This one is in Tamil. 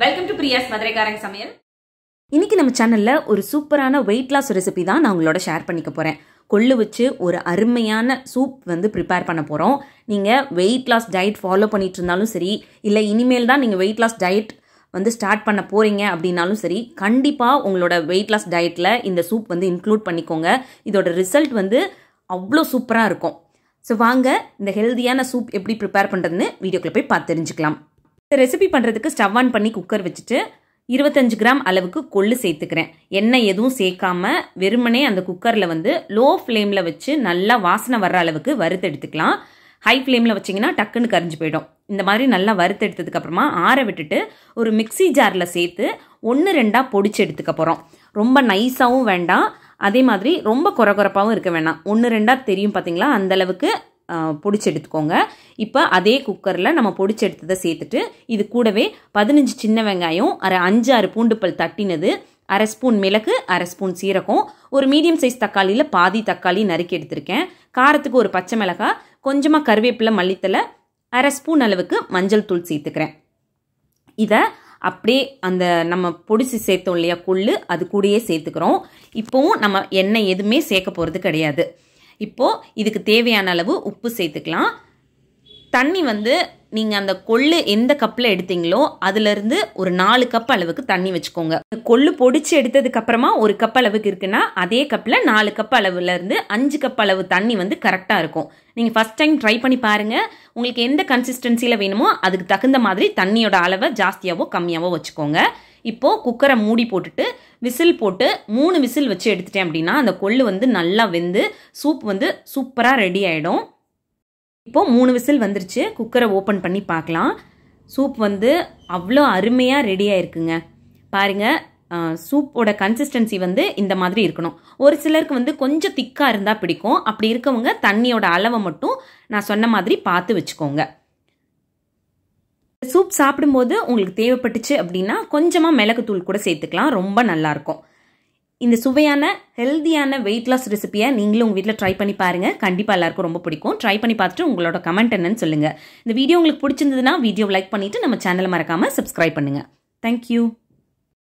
வெல்கம் டு பிரியாஸ் மதுரைக்காரங்க சமையல் இன்னைக்கு நம்ம சேனல்ல ஒரு சூப்பரான வெயிட் லாஸ் ரெசிபி தான் நான் உங்களோட ஷேர் பண்ணிக்க போறேன் கொள்ளு வச்சு ஒரு அருமையான சூப் வந்து ப்ரிப்பேர் பண்ண போகிறோம் நீங்கள் வெயிட் லாஸ் டயட் ஃபாலோ பண்ணிட்டு இருந்தாலும் சரி இல்லை இனிமேல் தான் நீங்கள் வெயிட் லாஸ் டயட் வந்து ஸ்டார்ட் பண்ண போகிறீங்க அப்படின்னாலும் சரி கண்டிப்பாக உங்களோட வெயிட் லாஸ் டயட்டில் இந்த சூப் வந்து இன்க்ளூட் பண்ணிக்கோங்க இதோட ரிசல்ட் வந்து அவ்வளோ சூப்பராக இருக்கும் ஸோ வாங்க இந்த ஹெல்தியான சூப் எப்படி ப்ரிப்பேர் பண்ணுறதுன்னு வீடியோக்குள்ளே போய் பார்த்து தெரிஞ்சுக்கலாம் இந்த ரெசிபி பண்ணுறதுக்கு ஸ்டவ் ஆன் பண்ணி குக்கர் வச்சுட்டு இருபத்தஞ்சு கிராம் அளவுக்கு கொள்ளு சேர்த்துக்கிறேன் எண்ணெய் எதுவும் சேர்க்காம வெறுமனே அந்த குக்கரில் வந்து லோ ஃப்ளேமில் வச்சு நல்லா வாசனை வர்ற அளவுக்கு வறுத்தெடுத்துக்கலாம் ஹை ஃப்ளேமில் வச்சிங்கன்னா டக்குன்னு கரைஞ்சி போயிடும் இந்த மாதிரி நல்லா வறுத்தெடுத்ததுக்கப்புறமா ஆற விட்டுட்டு ஒரு மிக்சி ஜாரில் சேர்த்து ஒன்று ரெண்டாக பொடிச்சு எடுத்துக்க போகிறோம் ரொம்ப நைஸாகவும் வேண்டாம் அதே மாதிரி ரொம்ப குறகுறப்பாகவும் இருக்க வேண்டாம் ஒன்று ரெண்டாக தெரியும் பார்த்தீங்களா அந்தளவுக்கு பொடிச்சு எடுத்துக்கோங்க இப்போ அதே குக்கரில் நம்ம பொடிச்சு எடுத்ததை சேர்த்துட்டு இது கூடவே பதினஞ்சு சின்ன வெங்காயம் அரை அஞ்சாறு பூண்டுப்பல் தட்டினது அரை ஸ்பூன் மிளகு அரை ஸ்பூன் சீரகம் ஒரு மீடியம் சைஸ் தக்காளியில் பாதி தக்காளி நறுக்கி எடுத்திருக்கேன் காரத்துக்கு ஒரு பச்சை மிளகா கொஞ்சமாக கருவேப்பிலை மல்லித்தலை அரை ஸ்பூன் அளவுக்கு மஞ்சள் தூள் சேர்த்துக்கிறேன் இதை அப்படியே அந்த நம்ம பொடிச்சு சேர்த்தோம் இல்லையா கொள்ளு அது கூடயே சேர்த்துக்கிறோம் இப்போவும் நம்ம எண்ணெய் எதுவுமே சேர்க்க போகிறது கிடையாது இப்போது இதுக்கு தேவையான அளவு உப்பு சேர்த்துக்கலாம் தண்ணி வந்து நீங்கள் அந்த கொள்ளு எந்த கப்பில் எடுத்தீங்களோ அதுலேருந்து ஒரு நாலு கப் அளவுக்கு தண்ணி வச்சுக்கோங்க இந்த கொள்ளு பொடிச்சு எடுத்ததுக்கப்புறமா ஒரு கப் அளவுக்கு இருக்குன்னா அதே கப்பில் நாலு கப் அளவுலேருந்து அஞ்சு கப் அளவு தண்ணி வந்து கரெக்டாக இருக்கும் நீங்கள் ஃபஸ்ட் டைம் ட்ரை பண்ணி பாருங்கள் உங்களுக்கு எந்த கன்சிஸ்டன்சியில் வேணுமோ அதுக்கு தகுந்த மாதிரி தண்ணியோட அளவை ஜாஸ்தியாகவோ கம்மியாகவோ வச்சுக்கோங்க இப்போது குக்கரை மூடி போட்டுட்டு விசில் போட்டு மூணு விசில் வச்சு எடுத்துட்டேன் அப்படின்னா அந்த கொள்ளு வந்து நல்லா வெந்து சூப் வந்து சூப்பராக ரெடி ஆகிடும் இப்போது மூணு விசில் வந்துருச்சு குக்கரை ஓப்பன் பண்ணி பார்க்கலாம் சூப் வந்து அவ்வளோ அருமையாக ரெடி ஆயிருக்குங்க பாருங்கள் சூப்போட கன்சிஸ்டன்சி வந்து இந்த மாதிரி இருக்கணும் ஒரு சிலருக்கு வந்து கொஞ்சம் திக்காக இருந்தால் பிடிக்கும் அப்படி இருக்கவங்க தண்ணியோட அளவை மட்டும் நான் சொன்ன மாதிரி பார்த்து வச்சுக்கோங்க சூப் சாப்பிடும்போது உங்களுக்கு தேவைப்பட்டுச்சு அப்படின்னா கொஞ்சமாக மிளகுத்தூள் கூட சேர்த்துக்கலாம் ரொம்ப நல்லாயிருக்கும் இந்த சுவையான ஹெல்த்தியான வெயிட் லாஸ் ரெசிபியை நீங்களும் உங்கள் வீட்டில் ட்ரை பண்ணி பாருங்கள் கண்டிப்பாக எல்லாருக்கும் ரொம்ப பிடிக்கும் ட்ரை பண்ணி பார்த்துட்டு உங்களோட கமெண்ட் என்னன்னு சொல்லுங்கள் இந்த வீடியோ உங்களுக்கு பிடிச்சிருந்ததுன்னா வீடியோ லைக் பண்ணிவிட்டு நம்ம சேனலை மறக்காமல் சப்ஸ்கிரைப் பண்ணுங்கள் தேங்க்யூ